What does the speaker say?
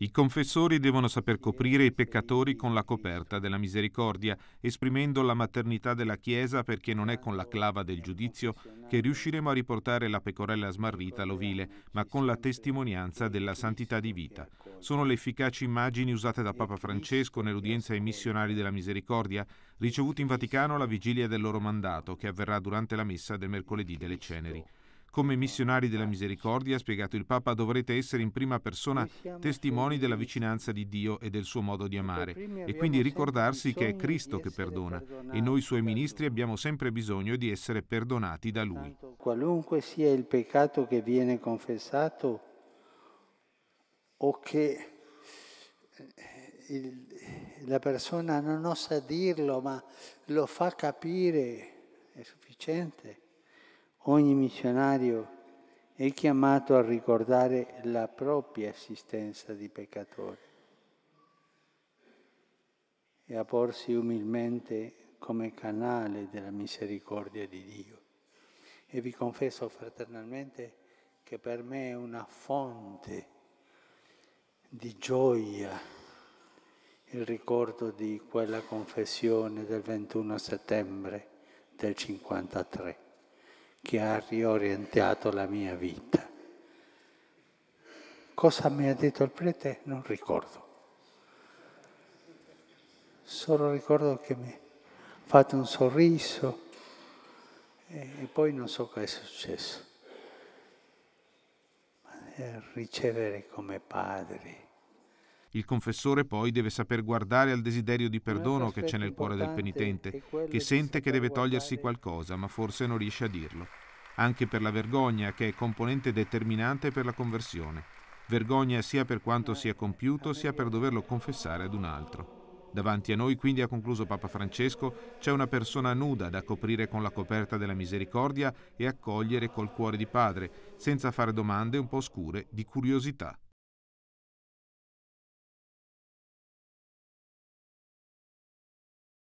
I confessori devono saper coprire i peccatori con la coperta della misericordia, esprimendo la maternità della Chiesa perché non è con la clava del giudizio che riusciremo a riportare la pecorella smarrita all'ovile, ma con la testimonianza della santità di vita. Sono le efficaci immagini usate da Papa Francesco nell'udienza ai missionari della misericordia, ricevuti in Vaticano alla vigilia del loro mandato, che avverrà durante la messa del mercoledì delle ceneri. Come missionari della misericordia, ha spiegato il Papa, dovrete essere in prima persona testimoni della vicinanza di Dio e del suo modo di amare e quindi ricordarsi che è Cristo che perdona e noi suoi certo. ministri abbiamo sempre bisogno di essere perdonati da Lui. Qualunque sia il peccato che viene confessato o che eh, il, la persona non osa dirlo ma lo fa capire, è sufficiente ogni missionario è chiamato a ricordare la propria esistenza di peccatore e a porsi umilmente come canale della misericordia di Dio. E vi confesso fraternalmente che per me è una fonte di gioia il ricordo di quella confessione del 21 settembre del 1953 che ha riorientato la mia vita. Cosa mi ha detto il prete? Non ricordo. Solo ricordo che mi ha fatto un sorriso e poi non so cosa è successo. ricevere come padre. Il confessore poi deve saper guardare al desiderio di perdono che c'è nel cuore del penitente, che sente che deve togliersi qualcosa, ma forse non riesce a dirlo. Anche per la vergogna, che è componente determinante per la conversione. Vergogna sia per quanto sia compiuto, sia per doverlo confessare ad un altro. Davanti a noi, quindi, ha concluso Papa Francesco, c'è una persona nuda da coprire con la coperta della misericordia e accogliere col cuore di padre, senza fare domande un po' oscure di curiosità.